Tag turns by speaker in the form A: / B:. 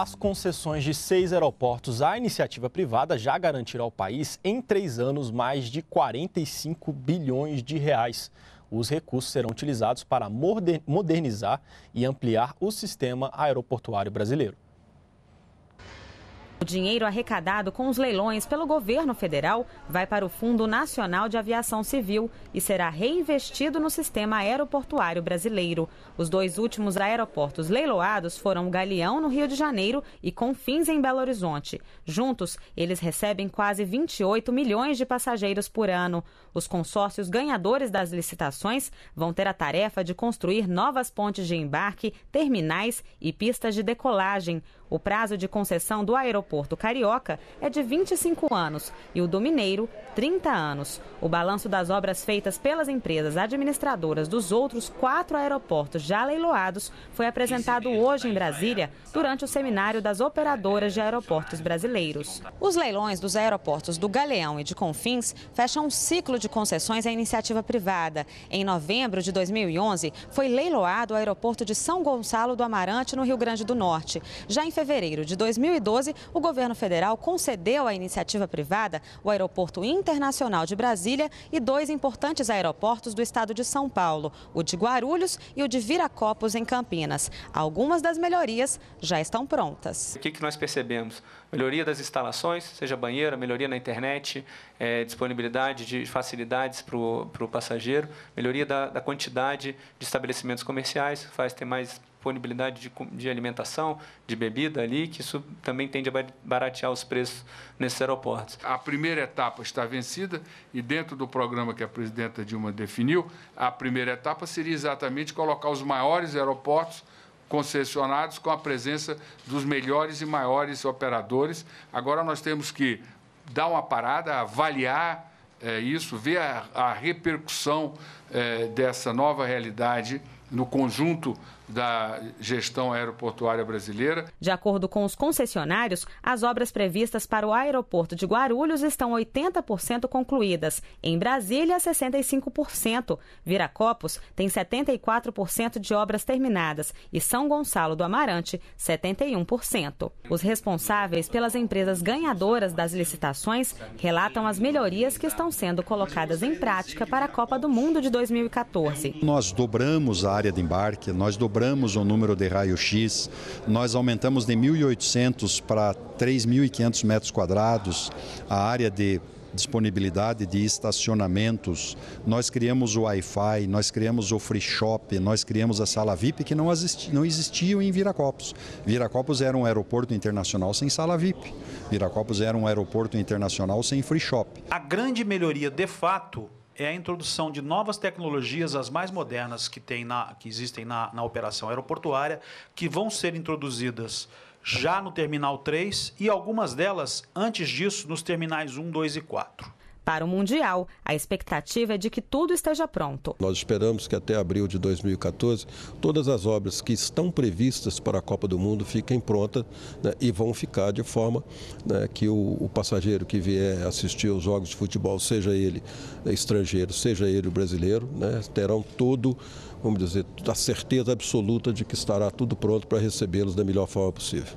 A: As concessões de seis aeroportos à iniciativa privada já garantiram ao país, em três anos, mais de 45 bilhões de reais. Os recursos serão utilizados para modernizar e ampliar o sistema aeroportuário brasileiro.
B: O dinheiro arrecadado com os leilões pelo governo federal vai para o Fundo Nacional de Aviação Civil e será reinvestido no sistema aeroportuário brasileiro. Os dois últimos aeroportos leiloados foram o Galeão, no Rio de Janeiro, e Confins, em Belo Horizonte. Juntos, eles recebem quase 28 milhões de passageiros por ano. Os consórcios ganhadores das licitações vão ter a tarefa de construir novas pontes de embarque, terminais e pistas de decolagem. O prazo de concessão do aeroporto carioca é de 25 anos e o do mineiro, 30 anos. O balanço das obras feitas pelas empresas administradoras dos outros quatro aeroportos já leiloados foi apresentado hoje em Brasília durante o seminário das operadoras de aeroportos brasileiros. Os leilões dos aeroportos do Galeão e de Confins fecham um ciclo de concessões à iniciativa privada. Em novembro de 2011, foi leiloado o aeroporto de São Gonçalo do Amarante, no Rio Grande do Norte. Já em fevereiro de 2012, o governo federal concedeu à iniciativa privada o Aeroporto Internacional de Brasília e dois importantes aeroportos do estado de São Paulo, o de Guarulhos e o de Viracopos, em Campinas. Algumas das melhorias já estão prontas. O que, nós percebemos? Melhoria das instalações, seja banheira, melhoria na internet, é, disponibilidade de facilidades para o passageiro, melhoria da, da quantidade de estabelecimentos comerciais, faz ter mais disponibilidade de, de alimentação, de
C: bebida ali, que isso também tende a baratear os preços nesses aeroportos. A primeira etapa está vencida e, dentro do programa que a presidenta Dilma definiu, a primeira etapa seria exatamente colocar os maiores aeroportos concessionados com a presença dos melhores e maiores operadores. Agora nós temos que dar uma parada, avaliar é, isso, ver a, a repercussão é, dessa nova realidade no conjunto da gestão aeroportuária brasileira.
B: De acordo com os concessionários, as obras previstas para o aeroporto de Guarulhos estão 80% concluídas, em Brasília 65%, Viracopos tem 74% de obras terminadas e São Gonçalo do Amarante 71%. Os responsáveis pelas empresas ganhadoras das licitações relatam as melhorias que estão sendo colocadas em prática para a Copa do Mundo de 2014. Nós
A: dobramos a área de embarque, nós dobramos dobramos o número de raio-x, nós aumentamos de 1.800 para 3.500 metros quadrados a área de disponibilidade de estacionamentos, nós criamos o Wi-Fi, nós criamos o free shop, nós criamos a sala VIP que não, existi, não existiam em Viracopos. Viracopos era um aeroporto internacional sem sala VIP. Viracopos era um aeroporto internacional sem free shop. A grande melhoria, de fato, é a introdução de novas tecnologias, as mais modernas que, tem na, que existem na, na operação aeroportuária, que vão ser introduzidas já no Terminal 3 e algumas delas, antes disso, nos terminais 1, 2 e 4.
B: Para o Mundial, a expectativa é de que tudo esteja pronto. Nós esperamos que até
A: abril de 2014 todas as obras que estão previstas para a Copa do Mundo fiquem prontas né, e vão ficar de forma né, que o, o passageiro que vier assistir aos jogos de futebol, seja ele estrangeiro, seja ele brasileiro, né, terão todo
C: vamos dizer, a certeza absoluta de que estará tudo pronto para recebê-los da melhor forma possível.